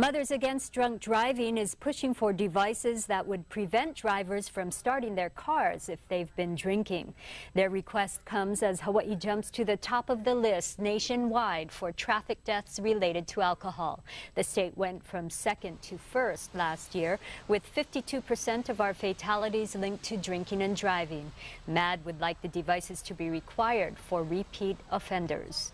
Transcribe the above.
Mothers Against Drunk Driving is pushing for devices that would prevent drivers from starting their cars if they've been drinking. Their request comes as Hawaii jumps to the top of the list nationwide for traffic deaths related to alcohol. The state went from second to first last year, with 52% of our fatalities linked to drinking and driving. MAD would like the devices to be required for repeat offenders.